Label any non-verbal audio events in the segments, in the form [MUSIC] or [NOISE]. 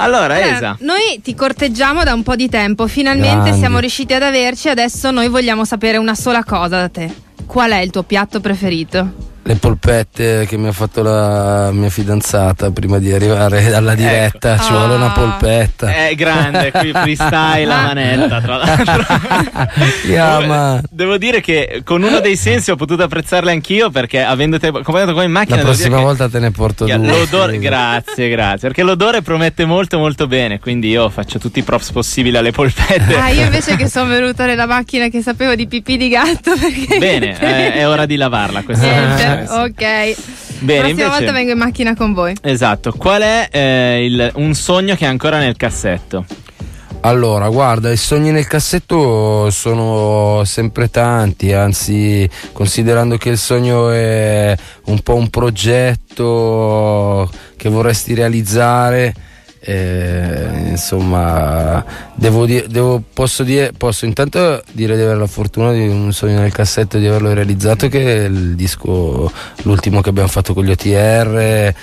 Allora, allora, Esa. Noi ti corteggiamo da un po' di tempo, finalmente Grande. siamo riusciti ad averci, adesso noi vogliamo sapere una sola cosa da te. Qual è il tuo piatto preferito? le polpette che mi ha fatto la mia fidanzata prima di arrivare alla ecco. diretta. Ecco. Ci ah. vuole una ah. polpetta. È grande, qui freestyle la manetta, tra l'altro. yeah, devo dire che con uno dei sensi ho potuto apprezzarle anch'io perché avendo te accompagnato qua in macchina. La prossima volta te ne porto yeah, due. L'odore, grazie, grazie. Perché l'odore promette molto molto bene. Quindi io faccio tutti i props possibili alle polpette. Ah, io invece che sono venuta nella macchina che sapevo di pipì di gatto. Perché bene, eh, [LAUGHS] è ora di lavarla questa. Eh, ok. Bene, la prossima invece, volta vengo in macchina con voi. Esatto. Qual è eh, il, un sogno che è ancora nel cassetto? Allora, guarda, i sogni nel cassetto sono sempre tanti, anzi, considerando che il sogno è un po' un progetto che vorresti realizzare, eh, insomma, devo dire, devo, posso, dire, posso intanto dire di avere la fortuna di un sogno nel cassetto di averlo realizzato, che è il disco, l'ultimo che abbiamo fatto con gli OTR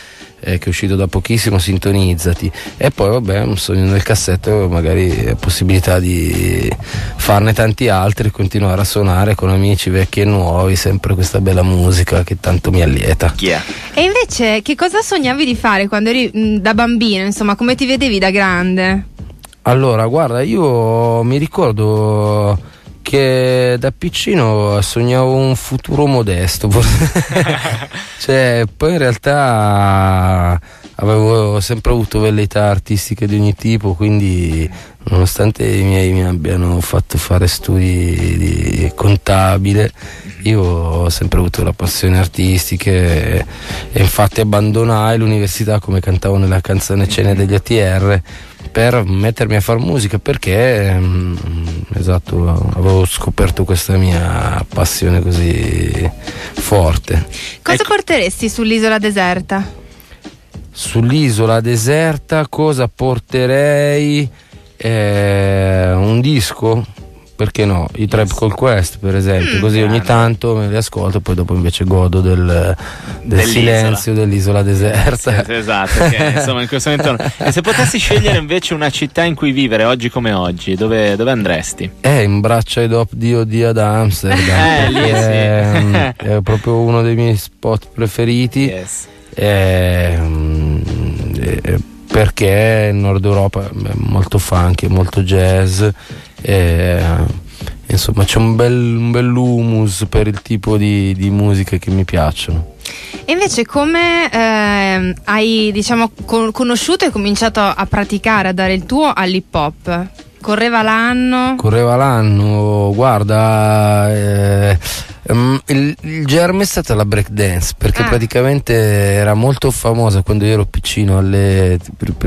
eh, che è uscito da pochissimo, sintonizzati. E poi vabbè, un sogno nel cassetto, magari possibilità di farne tanti altri, continuare a suonare con amici vecchi e nuovi, sempre questa bella musica che tanto mi allieta. Yeah. E invece che cosa sognavi di fare quando eri mh, da bambino, insomma, come ti vedevi da grande? Allora, guarda, io mi ricordo perché da piccino sognavo un futuro modesto, [LAUGHS] cioè, poi in realtà avevo sempre avuto velleità artistiche di ogni tipo, quindi nonostante i miei mi abbiano fatto fare studi di contabile, io ho sempre avuto la passione artistica e infatti abbandonai l'università come cantavo nella canzone Cene degli ATR per mettermi a fare musica perché mm, esatto, avevo scoperto questa mia passione così forte. Cosa ecco. porteresti sull'isola deserta? Sull'isola deserta cosa porterei? Eh, un disco perché no? I yes. Trap Call Quest, per esempio, mm, così grande. ogni tanto me li ascolto, poi dopo invece godo del, del silenzio dell'isola deserta. Sì, esatto, okay. [LAUGHS] insomma in questo momento. E se potessi scegliere invece una città in cui vivere oggi come oggi, dove, dove andresti? Eh, in braccia ed op di Odia ad Amsterdam. [LAUGHS] eh, lì, sì. è, ehm, [LAUGHS] è, proprio uno dei miei spot preferiti. Yes. È, ehm, eh, perché in Nord Europa è molto funk, molto jazz. E, insomma c'è un bel, un bel humus per il tipo di, di musiche che mi piacciono. E invece come eh, hai diciamo, conosciuto e cominciato a praticare, a dare il tuo all'hip hop? Correva l'anno? Correva l'anno, guarda, eh, mm, il, il, germe è stata la breakdance perché ah. praticamente era molto famosa quando io ero piccino, alle,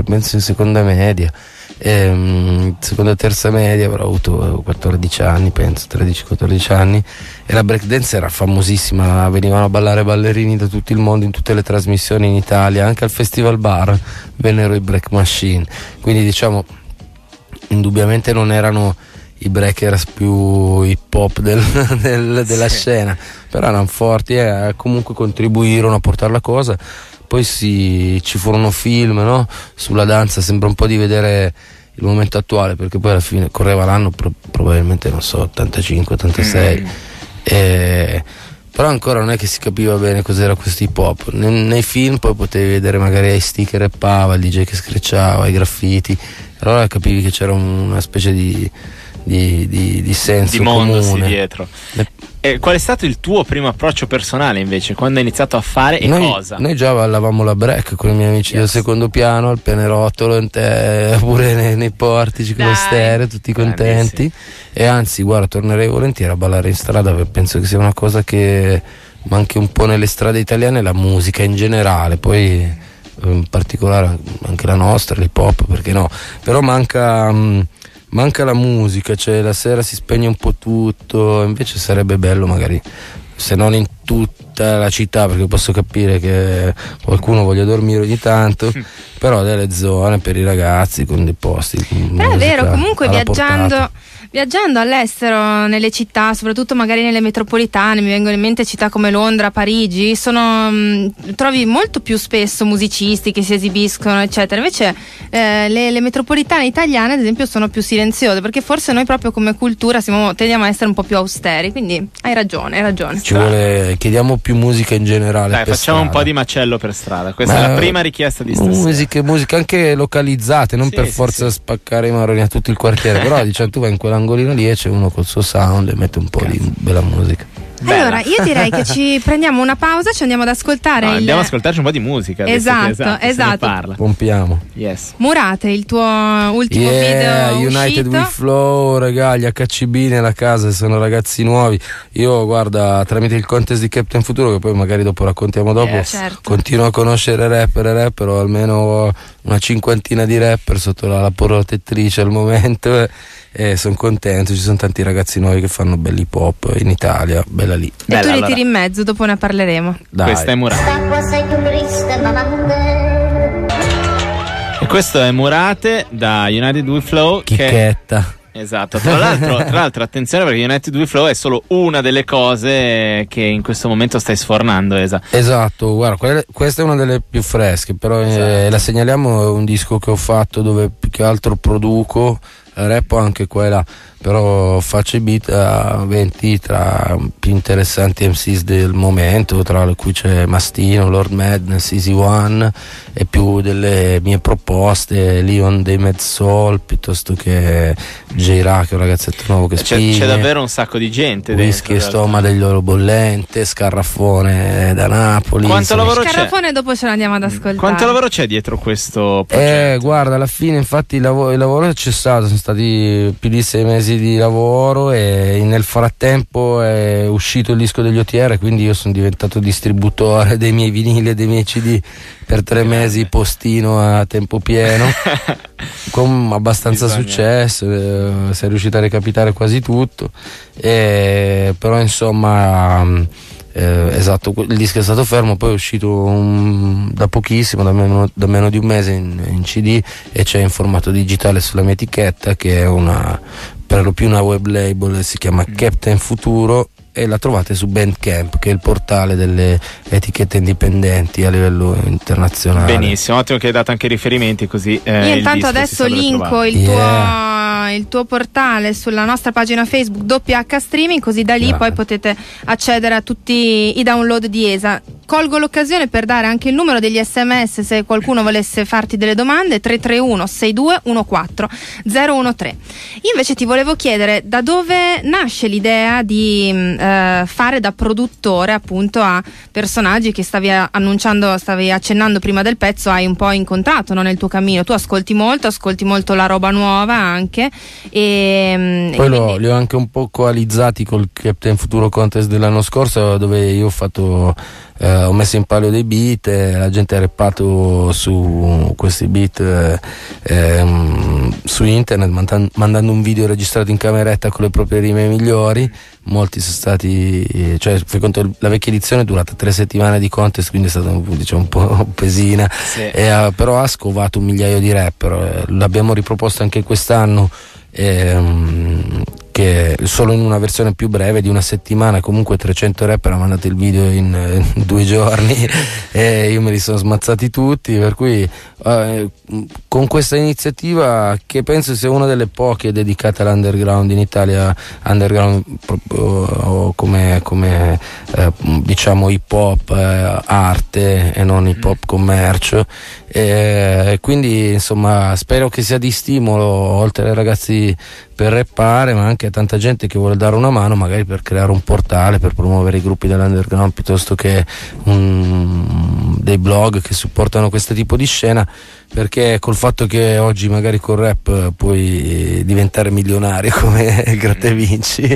penso in seconda media e, ehm, seconda e terza media avrò avuto 14 anni, penso 13-14 anni e la breakdance era famosissima, venivano a ballare ballerini da tutto il mondo in tutte le trasmissioni in Italia, anche al festival bar vennero i break machine, quindi diciamo indubbiamente non erano i breakers più hip hop del, [LAUGHS] del, della sì. scena, però erano forti e eh, comunque contribuirono a portare la cosa poi sì, ci furono film no? sulla danza, sembra un po' di vedere il momento attuale, perché poi alla fine correva l'anno pro- probabilmente, non so, 85, 86. Mm. E... Però ancora non è che si capiva bene cos'era questo hip hop. Ne- nei film poi potevi vedere magari Ice che rappava, il DJ che screcciava, i graffiti. Allora capivi che c'era un- una specie di di, di, di senso di comune. dietro. Eh, qual è stato il tuo primo approccio personale invece? Quando hai iniziato a fare e noi, cosa? Noi già ballavamo la break con i miei amici yes. del secondo piano, al pianerottolo, te, [LAUGHS] pure nei, nei portici con le stere, tutti contenti. E anzi, guarda, tornerei volentieri a ballare in strada perché penso che sia una cosa che manchi un po' nelle strade italiane la musica in generale. Poi eh, in particolare anche la nostra, l'hip hop, perché no? Però manca. Mh, mm, manca la musica, cioè la sera si spegne un po' tutto, invece sarebbe bello magari se non in tutta la città, perché posso capire che qualcuno voglia dormire ogni tanto, [LAUGHS] però delle zone per i ragazzi con dei posti. Però eh, è vero, comunque viaggiando, portata. Viaggiando all'estero, nelle città, soprattutto magari nelle metropolitane, mi vengono in mente città come Londra, Parigi, sono, mh, mm, trovi molto più spesso musicisti che si esibiscono, eccetera. Invece eh, le, le, metropolitane italiane, ad esempio, sono più silenziose, perché forse noi proprio come cultura siamo, tendiamo a essere un po' più austeri, quindi hai ragione, hai ragione. Ci vuole, chiediamo più musica in generale. Dai, facciamo strada. un po' di macello per strada, questa Ma è la prima richiesta di stasera. Musica, musica anche localizzate, non sì, per sì, forza sì. spaccare i maroni a tutto il quartiere, però [LAUGHS] diciamo tu vai in quella quell'angolino lì e c'è uno col suo sound e mette un po' Cazzo. di bella musica. Bella. Allora, io direi che ci [LAUGHS] prendiamo una pausa, ci andiamo ad ascoltare. No, ah, il... Andiamo ad ascoltarci un po' di musica. Esatto, esatto. esatto. Pompiamo. Yes. Murate, il tuo ultimo yeah, video. United uscito. with Flow, raga, HCB nella casa, sono ragazzi nuovi. Io, guarda, tramite il contest di Captain Futuro, che poi magari dopo raccontiamo dopo, yeah, certo. continuo a conoscere rapper e rapper, o almeno una cinquantina di rapper sotto la, la protettrice al momento e sono contento, ci sono tanti ragazzi nuovi che fanno belli pop in Italia, bella lì. E bella, tu li allora. tiri in mezzo, dopo ne parleremo. Dai. Questa è Murate. E questo è Murate da United We Flow. Chicchetta. Che... Esatto, tra l'altro, [LAUGHS] tra l'altro, attenzione perché United We Flow è solo una delle cose che in questo momento stai sfornando. Esa. Esatto, guarda, questa è una delle più fresche, però eh, esatto. eh, la segnaliamo, è un disco che ho fatto dove più che altro produco rappo anche quella, però faccio i beat a 20 tra più interessanti MCs del momento, tra cui c'è Mastino, Lord Madness, Easy One e più delle mie proposte, Leon dei Mad Soul piuttosto che J-Ra che è un ragazzetto nuovo che eh, c'è, spine, c'è davvero un sacco di gente. Whisky e Stoma degli Oro Bollente, Scarraffone da Napoli. Quanto insomma. lavoro Scarraffone c'è? dopo ce l'andiamo ad mm. ascoltare. Quanto lavoro c'è dietro questo eh, progetto? Eh, guarda, alla fine infatti il lavoro, il lavoro è cessato, sono stati più di sei mesi di lavoro e nel frattempo è uscito il disco degli OTR, quindi io sono diventato distributore dei miei vinili e dei miei CD per tre mesi postino a tempo pieno, [LAUGHS] con abbastanza Bisogna. successo, eh, sei riuscito a recapitare quasi tutto, e, eh, però insomma eh, esatto, il disco è stato fermo, poi è uscito um, da pochissimo, da meno, da meno, di un mese in, in CD e c'è in formato digitale sulla mia etichetta che è una per lo più una web label si chiama mm. Captain Futuro e la trovate su Bandcamp che è il portale delle etichette indipendenti a livello internazionale. Benissimo, ottimo che hai dato anche i riferimenti così. Eh, Io intanto adesso linko il, yeah. tuo, il tuo portale sulla nostra pagina Facebook WH Streaming così da lì Grazie. poi potete accedere a tutti i download di ESA. Colgo l'occasione per dare anche il numero degli sms se qualcuno volesse farti delle domande 331 6214 013. Invece ti volevo chiedere da dove nasce l'idea di... Eh, eh, fare da produttore appunto a personaggi che stavi annunciando, stavi accennando prima del pezzo, hai un po' incontrato no, nel tuo cammino. Tu ascolti molto, ascolti molto la roba nuova anche. Ehm, e, Poi e lo, quindi... li ho anche un po' coalizzati col Captain Futuro Contest dell'anno scorso dove io ho fatto eh, ho messo in palio dei beat, eh, la gente ha reppato su questi beat eh, ehm, su internet mandando un video registrato in cameretta con le proprie rime migliori, molti sono stati, eh, cioè conto, la vecchia edizione è durata tre settimane di contest, quindi è stata diciamo, un po' [LAUGHS] pesina, sì. ha, eh, però ha scovato un migliaio di rapper, l'abbiamo riproposto anche quest'anno. E, um, perché solo in una versione più breve di una settimana comunque 300 rapper hanno mandato il video in, in due giorni [LAUGHS] e io me li sono smazzati tutti per cui eh, con questa iniziativa che penso sia una delle poche dedicate all'underground in Italia underground proprio come, come eh, diciamo hip hop eh, arte e non hip hop mm. commercio e quindi insomma spero che sia di stimolo oltre ai ragazzi per reppare, ma anche a tanta gente che vuole dare una mano, magari per creare un portale, per promuovere i gruppi dell'underground piuttosto che un dei blog che supportano questo tipo di scena perché col fatto che oggi magari col rap eh, puoi eh, diventare milionario [LAUGHS] come mm. gratte vinci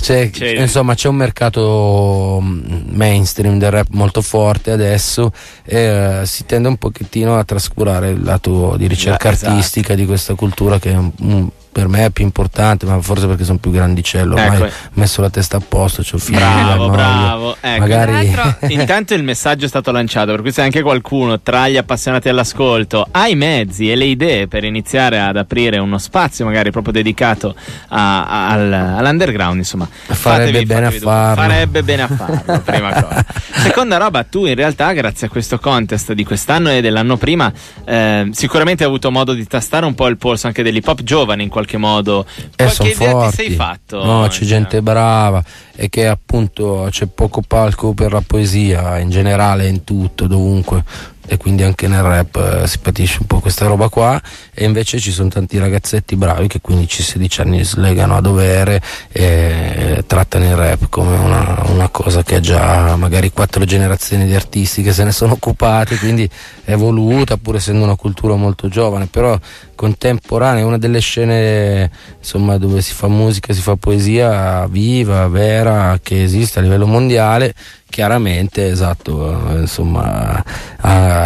cioè, [LAUGHS] c'è insomma c'è un mercato mm, mainstream del rap molto forte adesso e uh, si tende un pochettino a trascurare il lato di ricerca esatto. artistica di questa cultura che è un, un per me è più importante, ma forse perché sono più grandicello, ecco. ormai ecco. messo la testa a posto, c'ho figlio, bravo, bravo. Ecco. Magari... [LAUGHS] intanto il messaggio è stato lanciato, per cui se anche qualcuno tra gli appassionati all'ascolto ha i mezzi e le idee per iniziare ad aprire uno spazio magari proprio dedicato a, a, al, all'underground, insomma, fatevi, fatevi, bene fatevi farebbe bene a [LAUGHS] farlo. prima cosa. Seconda roba, tu in realtà grazie a questo contest di quest'anno e dell'anno prima eh, sicuramente hai avuto modo di tastare un po' il polso anche dell'hip hop giovane in qualche qualche modo eh, qualche idea forti. ti sei fatto no c'è gente brava e che appunto c'è poco palco per la poesia in generale in tutto dovunque e quindi anche nel rap eh, si patisce un po' questa roba qua e invece ci sono tanti ragazzetti bravi che 15-16 anni slegano a dovere e eh, trattano il rap come una, una, cosa che già magari quattro generazioni di artisti che se ne sono occupati quindi è evoluta pur essendo una cultura molto giovane però contemporanea, una delle scene insomma, dove si fa musica, si fa poesia viva, vera, che esiste a livello mondiale, chiaramente esatto, insomma,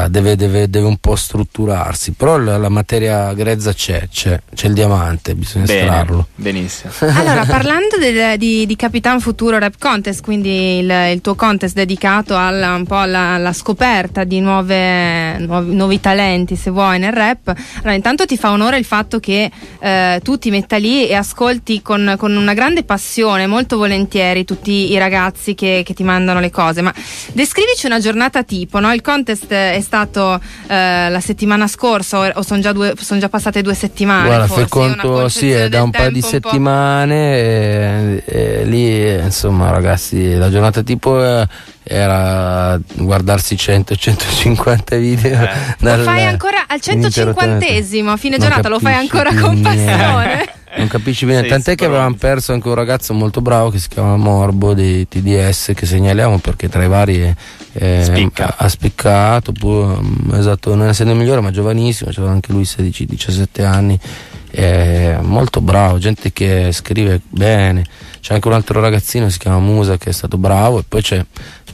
deve, deve, deve, un po' strutturarsi, però la, la materia grezza c'è, c'è, c'è, il diamante, bisogna Bene, estrarlo. Benissimo. [LAUGHS] allora, parlando del, di, di, Capitan Futuro Rap Contest, quindi il, il tuo contest dedicato alla, un po' alla, alla scoperta di nuove, nuovi, nuovi, talenti, se vuoi, nel rap, allora intanto ti fa onore il fatto che eh, tu ti metta lì e ascolti con, con, una grande passione, molto volentieri, tutti i ragazzi che, che, ti mandano le cose. Ma descrivici una giornata tipo, no? Il contest è stato eh, la settimana scorsa o, sono già, son già, passate due settimane? Guarda, forse, conto, sì, è da un paio di settimane. E, e, lì, insomma, ragazzi, la giornata tipo... È eh, era guardarsi 100-150 video. Eh. Dal, lo fai ancora al 150esimo, a fine giornata lo fai ancora con passione. [LAUGHS] non capisci bene. Sei Tant'è che avevamo perso anche un ragazzo molto bravo che si chiama Morbo di TDS che segnaliamo perché tra i vari eh, ha, ha spiccato, pur, mm, esatto, non essendo il migliore ma giovanissimo, aveva anche lui 16-17 anni, eh, molto bravo, gente che scrive bene c'è anche un altro ragazzino si chiama Musa che è stato bravo e poi c'è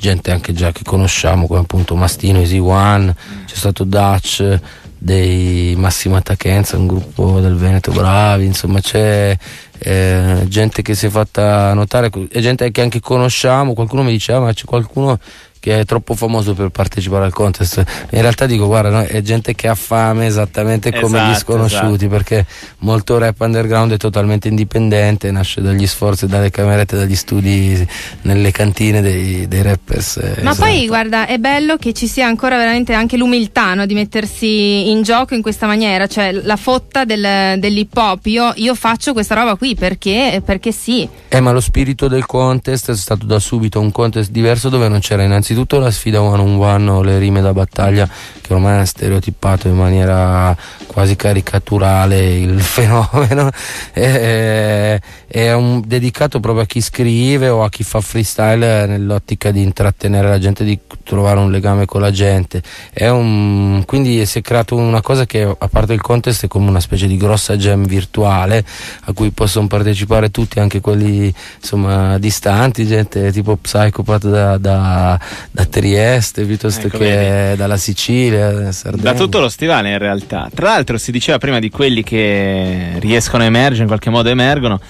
gente anche già che conosciamo come appunto Mastino, Easy One, c'è stato Dutch dei Massimo Tachenza, un gruppo del Veneto bravi, insomma c'è eh, gente che si è fatta notare e gente che anche conosciamo, qualcuno mi diceva ma c'è qualcuno che è troppo famoso per partecipare al contest. In realtà dico, guarda, no, è gente che ha fame esattamente come esatto, gli esatto. sconosciuti, esatto. perché molto rap underground è totalmente indipendente, nasce dagli sforzi, dalle camerette, dagli studi, nelle cantine dei, dei rappers. Eh, ma esatto. poi, guarda, è bello che ci sia ancora veramente anche l'umiltà no, di mettersi in gioco in questa maniera, cioè la fotta del, dell'hip hop. Io, io, faccio questa roba qui perché, perché sì. Eh, ma lo spirito del contest è stato da subito un contest diverso dove non c'era innanzitutto innanzitutto la sfida one on one le rime da battaglia che ormai hanno stereotipato in maniera quasi caricaturale il [LAUGHS] fenomeno è, è un, dedicato proprio a chi scrive o a chi fa freestyle nell'ottica di intrattenere la gente di trovare un legame con la gente un, quindi si è creato una cosa che a parte il contest è come una specie di grossa jam virtuale a cui possono partecipare tutti anche quelli insomma distanti gente tipo psychopath da, da, da Trieste piuttosto ecco, che vedi. dalla Sicilia, da Sardegna. Da tutto lo stivale in realtà. Tra l'altro si diceva prima di quelli che riescono a emergere, in qualche modo emergono.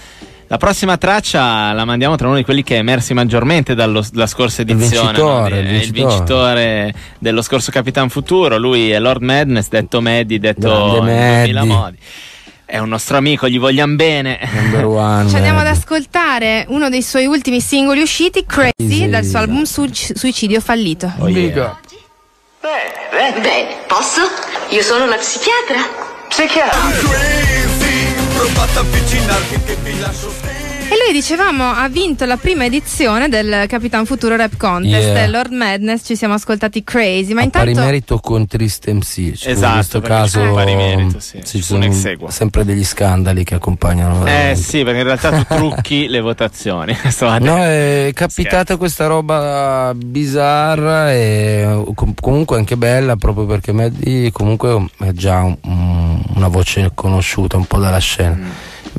La prossima traccia la mandiamo tra uno di quelli che è emersi maggiormente dallo, dalla scorsa edizione. Il vincitore, no? il, eh, vincitore. il vincitore, dello scorso Capitan Futuro. Lui è Lord Madness, detto Maddy, detto Grande Modi è un nostro amico, gli vogliamo bene. [LAUGHS] One, Ci andiamo ad ascoltare uno dei suoi ultimi singoli usciti, Crazy, Crazy. dal suo album Su- Suicidio Fallito. Oh yeah. Bene, beh, Bene, posso? Io sono la psichiatra. Psichiatra. Crazy, prova ad avvicinarmi che mi lascio stare. E lui dicevamo ha vinto la prima edizione del Capitan Futuro Rap Contest, yeah. Lord Madness, ci siamo ascoltati crazy, ma a intanto... Pari merito con Triste MC, cioè esatto, in questo esatto, caso pari merito, sì. ci sono sempre degli scandali che accompagnano. Eh sì, perché in realtà tu trucchi le votazioni. [LAUGHS] no, è capitata questa roba bizzarra e uh, comunque anche bella proprio perché Maddie comunque è già un, una voce conosciuta un po' dalla scena. Mm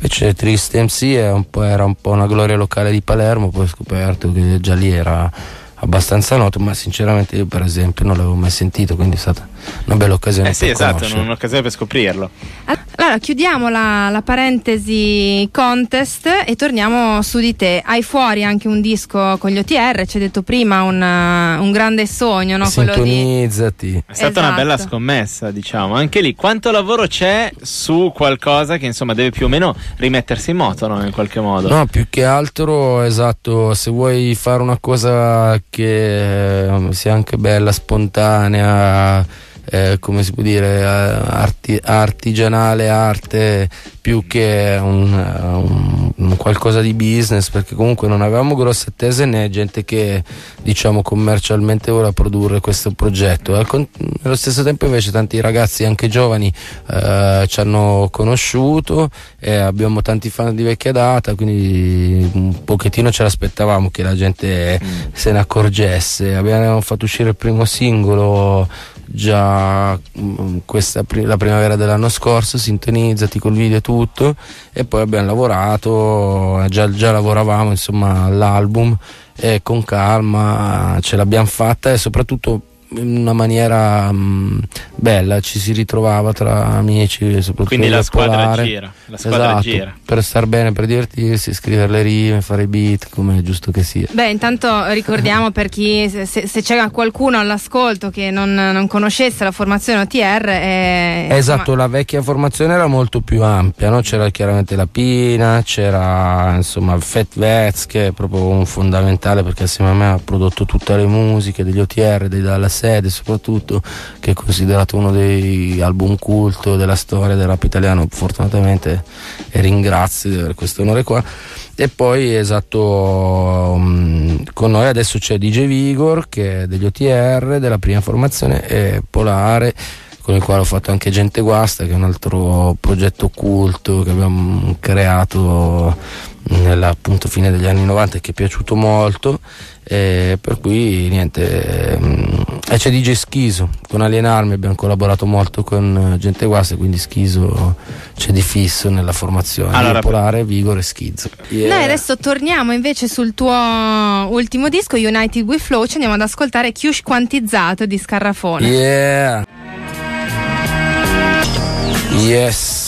Invece Trist MC un era un po' una gloria locale di Palermo, poi ho scoperto che già lì era abbastanza noto, ma sinceramente io per esempio non l'avevo mai sentito, quindi è stata una bella occasione. Eh sì, esatto, un'occasione per scoprirlo. All- allora, chiudiamo la, la, parentesi contest e torniamo su di te. Hai fuori anche un disco con gli OTR, ci hai detto prima un, un grande sogno, no? Sintonizzati. Di... È stata esatto. una bella esatto. scommessa, diciamo. Anche lì, quanto lavoro c'è su qualcosa che insomma deve più o meno rimettersi in moto, no? In qualche modo. No, più che altro, esatto, se vuoi fare una cosa che sia anche bella, spontanea eh, come si può dire eh, arti, artigianale arte più che un, eh, un qualcosa di business perché comunque non avevamo grosse attese né gente che diciamo commercialmente ora produrre questo progetto allo stesso tempo invece tanti ragazzi anche giovani eh, ci hanno conosciuto e abbiamo tanti fan di vecchia data quindi un pochettino ce l'aspettavamo che la gente se ne accorgesse abbiamo fatto uscire il primo singolo già mm, questa, la primavera dell'anno scorso sintonizzati col video e tutto e poi abbiamo lavorato eh, già, già lavoravamo insomma all'album e eh, con calma ce l'abbiamo fatta e soprattutto in una maniera mh, mm, bella, ci si ritrovava tra amici, soprattutto quindi la squadra gira, la squadra esatto, gira. per star bene, per divertirsi, scrivere le rime, fare i beat, come è giusto che sia. Beh, intanto ricordiamo per chi se, se c'era qualcuno all'ascolto che non, non, conoscesse la formazione OTR è, eh, Esatto, la vecchia formazione era molto più ampia, no? c'era chiaramente la Pina, c'era insomma Fat Vets che è proprio un fondamentale perché assieme a me ha prodotto tutte le musiche degli OTR, dei Dallas sede soprattutto, che è considerato uno dei album culto della storia del rap italiano, fortunatamente e ringrazio per questo onore qua. E poi esatto, mm, con noi adesso c'è DJ Vigor che è degli OTR, della prima formazione, e Polare con il quale ho fatto anche Gente Guasta, che è un altro progetto culto che abbiamo creato nella fine degli anni 90 e che è piaciuto molto. per cui niente, mm, eh, c'è DJ Schiso, con Alien Alienarmi abbiamo collaborato molto con eh, Gente Guasta, quindi Schiso c'è di fisso nella formazione. Allora, Polare, Vigore e Schizzo. Yeah. Noi adesso torniamo invece sul tuo ultimo disco, United We Flow, ci andiamo ad ascoltare Chiush Quantizzato di Scarrafone. Yeah! Yes!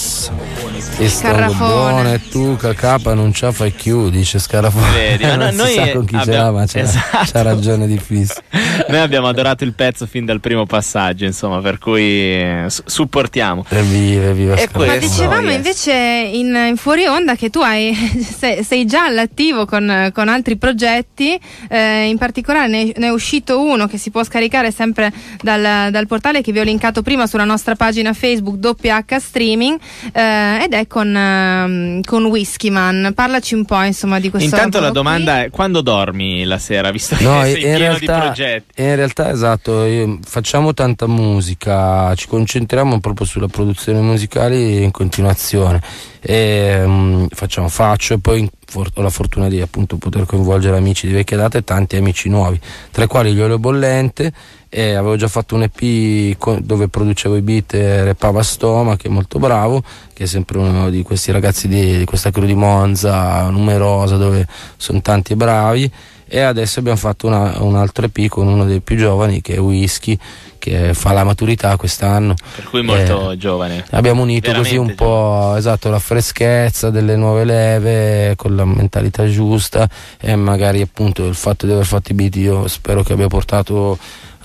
E Scarrafone. e tu cacapa non ci fai più, dice Scarafone. Vedi, ma [LAUGHS] non noi sa con chi abbiamo, c'era, esatto. c'ha ragione di Fis. [LAUGHS] noi abbiamo adorato il pezzo fin dal primo passaggio, insomma, per cui eh, supportiamo. Evviva, evviva. E ma dicevamo yes. invece in, in, fuori onda che tu hai, [LAUGHS] sei, sei, già all'attivo con, con altri progetti, eh, in particolare ne, ne, è uscito uno che si può scaricare sempre dal, dal, portale che vi ho linkato prima sulla nostra pagina Facebook WH Streaming eh, ed è stai eh, con, ehm, con Man. Parlaci un po' insomma di questo Intanto la domanda qui. è quando dormi la sera, visto che in sei in realtà, di progetti? In realtà esatto, facciamo tanta musica, ci concentriamo proprio sulla produzione musicale in continuazione. E, um, facciamo, faccio e poi for- ho la fortuna di appunto poter coinvolgere amici di vecchia data e tanti amici nuovi, tra i quali Liolo Bollente e eh, avevo già fatto un EP dove producevo i beat e repava Stoma che è molto bravo che è sempre uno di questi ragazzi di, di questa crew di Monza numerosa dove sono tanti bravi e adesso abbiamo fatto una, un altro EP con uno dei più giovani che è Whisky che fa la maturità quest'anno per cui molto eh, giovane abbiamo unito Veramente così un po' esatto, la freschezza delle nuove leve con la mentalità giusta e magari appunto il fatto di aver fatto i beat io spero che abbia portato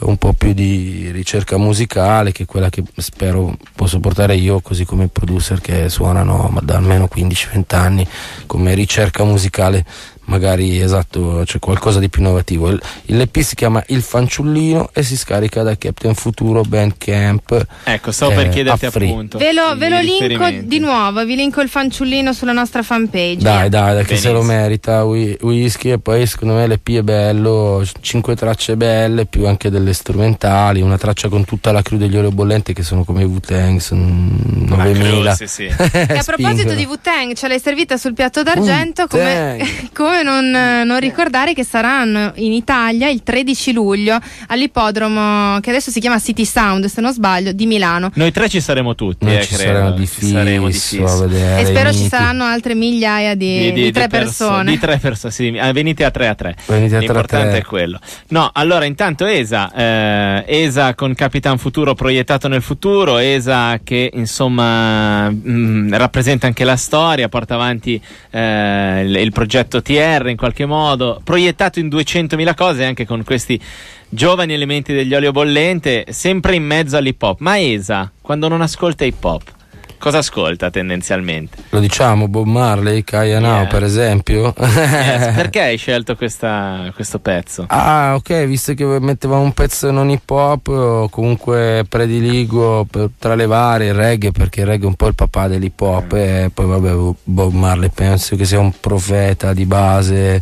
un po' più di ricerca musicale che è quella che spero posso portare io così come i producer che suonano da almeno 15-20 anni come ricerca musicale magari esatto, c'è qualcosa di più innovativo. L'EP si chiama Il fanciullino e si scarica da Captain Futuro Bandcamp. Ecco, stavo eh, per chiederti appunto. Ve lo, ve lo linko di nuovo, vi linko il fanciullino sulla nostra fanpage. Dai, dai, dai che se lo merita Whisky e poi secondo me l'EP è bello, 5 tracce belle più anche delle strumentali, una traccia con tutta la crew degli olio Bollenti che sono come i Wu-Tang, sono 9000. Crew, sì, sì. [LAUGHS] a proposito di Wu-Tang, ce l'hai servita sul piatto d'argento come, [LAUGHS] come come non, mm. eh, non, ricordare che saranno in Italia il 13 luglio all'ippodromo che adesso si chiama City Sound, se non sbaglio, di Milano. Noi tre ci saremo tutti, eh, ci credo. Saremo di fisso, saremo di e spero ci saranno altre migliaia di, di, di, di tre perso, persone. Di tre persone, sì, ah, venite a tre a tre. Venite a L'importante tre. è quello. No, allora intanto Esa, eh, Esa con Capitan Futuro proiettato nel futuro, Esa che insomma mh, mm, rappresenta anche la storia, porta avanti eh, il, il progetto TR terra in qualche modo, proiettato in 200.000 cose anche con questi giovani elementi degli olio bollente, sempre in mezzo all'hip hop. Ma Esa, quando non ascolta hip hop, cosa ascolta tendenzialmente? Lo diciamo, Bob Marley, Kaya yeah. Now per esempio. Yes, [LAUGHS] perché hai scelto questa, questo pezzo? Ah, ok, visto che mettevamo un pezzo non hip hop, comunque prediligo per, tra le varie il reggae, perché il reggae è un po' il papà dell'hip hop, mm. e poi vabbè, Bob Marley penso che sia un profeta di base.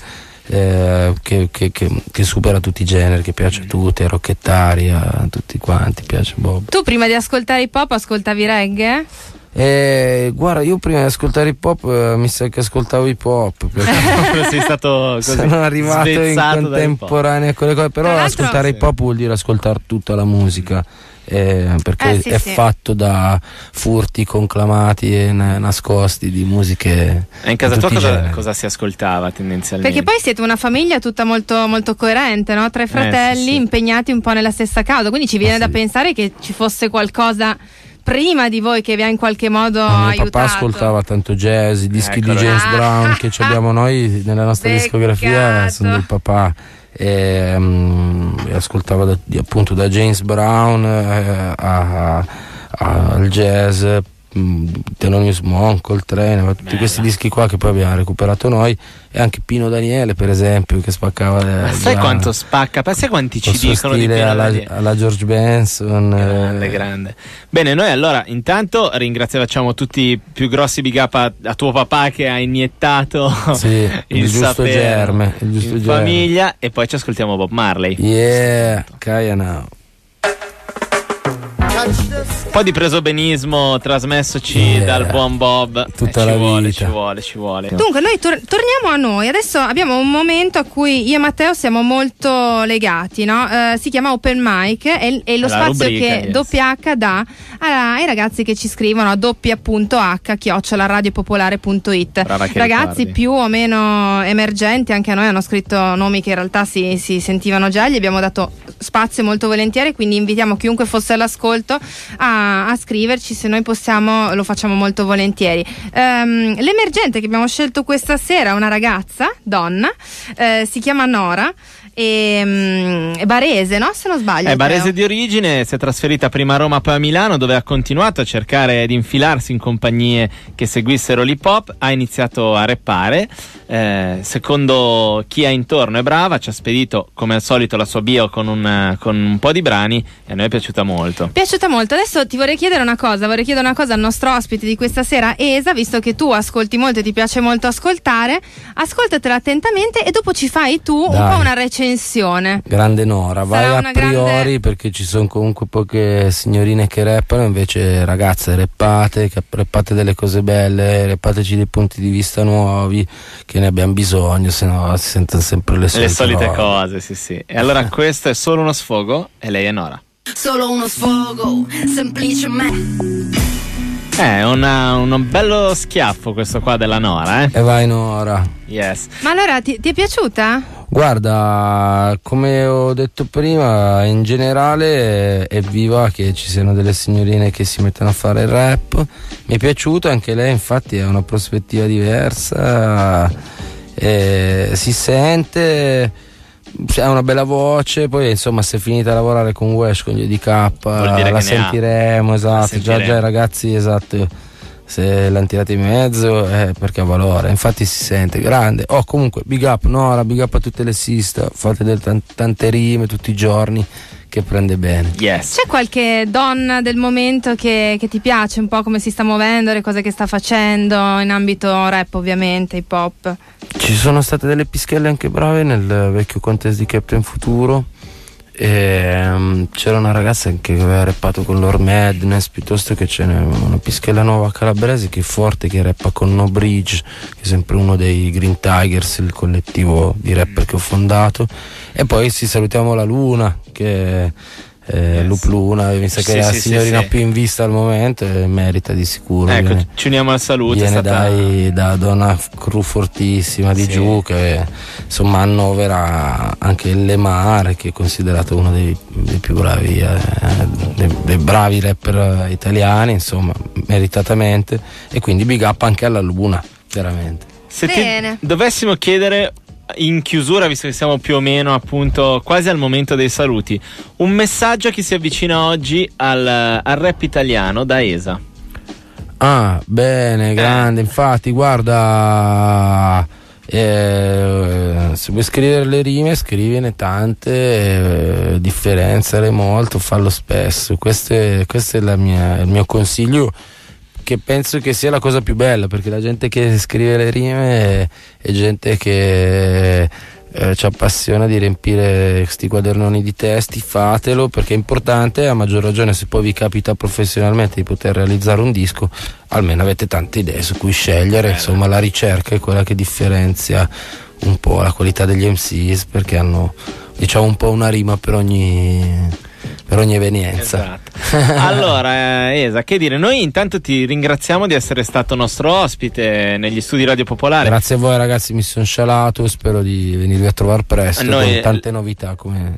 Eh, che, che, che, che, supera tutti i generi, che piace a mm. tutti, a Rocchettari, a tutti quanti, piace Bob. Tu prima di ascoltare hip hop ascoltavi reggae? Eh, guarda, io prima di ascoltare hip hop eh, mi sa che ascoltavo hip hop. [LAUGHS] Sei stato [LAUGHS] così Sono arrivato in contemporanea con le cose, però ascoltare hip hop vuol dire ascoltare tutta la musica. Eh, perché eh, sì, è sì. fatto da furti conclamati e nascosti di musiche. E in casa tua cosa, cosa, si ascoltava tendenzialmente? Perché poi siete una famiglia tutta molto, molto coerente, no? tre eh, fratelli impegnati un po' nella stessa causa, quindi ci viene ah, da pensare che ci fosse qualcosa prima di voi che vi ha in qualche modo no, mio aiutato. Papà ascoltava tanto jazz, i dischi Eccolo. di James ah. Brown che ci abbiamo noi nella nostra Beccato. discografia eh, sono del papà. E, um, ascoltava da, appunto da James Brown eh, al jazz Telonius mm, Monk, Coltrane, tutti questi dischi qua che poi abbiamo recuperato noi e anche Pino Daniele per esempio che spaccava Ma sai la, quanto spacca? Ma sai quanti ci dicono di Pino alla, alla George Benson grande, eh. grande bene noi allora intanto ringraziamo tutti i più grossi big up a, a, tuo papà che ha iniettato [LAUGHS] sì, [LAUGHS] il, il, giusto germe il giusto in germe. famiglia e poi ci ascoltiamo Bob Marley yeah Kaya now un po' di presobenismo trasmessoci yeah. dal buon Bob. Tutta eh, la ci vita. vuole, ci vuole, ci vuole. Dunque, noi tor- torniamo a noi. Adesso abbiamo un momento a cui io e Matteo siamo molto legati, no? Uh, si chiama Open Mic, e, è lo la spazio rubrica, che WH dà ai ragazzi che ci scrivono a doppia.h chiocciolaradiopopolare.it. Ragazzi ricordi. più o meno emergenti, anche a noi hanno scritto nomi che in realtà si, si sentivano già, gli abbiamo dato spazio molto volentieri, quindi invitiamo chiunque fosse all'ascolto a, a, scriverci, se noi possiamo lo facciamo molto volentieri. Um, l'emergente che abbiamo scelto questa sera è una ragazza, donna, eh, si chiama Nora. E, um, è barese, no? Se non sbaglio. È barese di origine, si è trasferita prima a Roma, poi a Milano, dove ha continuato a cercare di infilarsi in compagnie che seguissero l'hip hop. Ha iniziato a reppare eh, secondo chi è intorno è brava, ci ha spedito come al solito la sua bio con un, con un po' di brani e a noi è piaciuta molto. Piaciuta molto, adesso ti vorrei chiedere una cosa, vorrei chiedere una cosa al nostro ospite di questa sera, Esa, visto che tu ascolti molto e ti piace molto ascoltare, ascoltatela attentamente e dopo ci fai tu Dai. un po' una recensione. Grande Nora, Sarà vai a priori grande... perché ci sono comunque poche signorine che rappano, invece ragazze reppate, reppate delle cose belle, reppateci dei punti di vista nuovi, che perché ne abbiamo bisogno, se no si sentono sempre le solite, le solite cose. Sì, sì. E allora eh. questo è solo uno sfogo e lei è Nora. Solo uno sfogo, semplicemente. È eh, una, un bello schiaffo questo qua della Nora, eh? E vai Nora. Yes. Ma allora ti, ti è piaciuta? Guarda, come ho detto prima, in generale è viva che ci siano delle signorine che si mettono a fare il rap. Mi è piaciuta anche lei, infatti, ha una prospettiva diversa. Eh, si sente ha una bella voce, poi insomma se finite a lavorare con Wesh, con gli DK, la sentiremo, esatto, sentiremo. già già i ragazzi, esatto, se l'hanno tirata in mezzo è eh, perché ha valore, infatti si sente grande. Oh comunque, big up Nora, big up a tutte le sister fate del, tante rime tutti i giorni che prende bene. Yes. C'è qualche donna del momento che, che, ti piace un po' come si sta muovendo, le cose che sta facendo in ambito rap ovviamente, hip hop? Ci sono state delle pischelle anche brave nel vecchio contest di Captain Futuro e ehm, c'era una ragazza che aveva rappato con Lord Madness piuttosto che ce n'è una pischella nuova calabrese che è forte che rappa con No Bridge che è sempre uno dei Green Tigers il collettivo di rapper che ho fondato e poi sì salutiamo la luna che eh, Lupluna, mi sa sì, che è sì, la signorina sì, più in vista al momento e eh, merita di sicuro. Ecco, viene, ci uniamo al saluto. Viene stata... dai, da Donna Cru fortissima di giù che insomma annovera anche il Lemar che è considerato uno dei, dei più bravi, eh, dei, dei, bravi rapper eh, italiani, insomma, meritatamente e quindi big up anche alla Luna, veramente. Se Bene. ti dovessimo chiedere in chiusura, visto che siamo più o meno appunto quasi al momento dei saluti, un messaggio a chi si avvicina oggi al, al rap italiano da ESA. Ah, bene, eh. grande, eh. infatti, guarda. Eh, se vuoi scrivere le rime, scrivine tante, eh, differenziale molto, fallo spesso. Questo è, questo è mia, il mio consiglio che penso che sia la cosa più bella, perché la gente che scrive le rime è, è gente che eh, eh ci appassiona di riempire questi quadernoni di testi, fatelo perché è importante, a maggior ragione se poi vi capita professionalmente di poter realizzare un disco, almeno avete tante idee su cui scegliere, insomma la ricerca è quella che differenzia un po' la qualità degli MCs perché hanno diciamo un po' una rima per ogni per ogni evenienza. Esatto. allora, eh, Esa, che dire, noi intanto ti ringraziamo di essere stato nostro ospite negli studi Radio Popolare. Grazie a voi ragazzi, mi sono scialato, spero di venirvi a trovare presto noi... con tante novità come